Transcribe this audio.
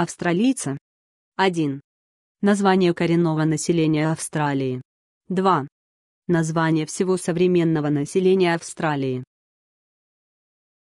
Австралийцы. 1. Название коренного населения Австралии. 2. Название всего современного населения Австралии.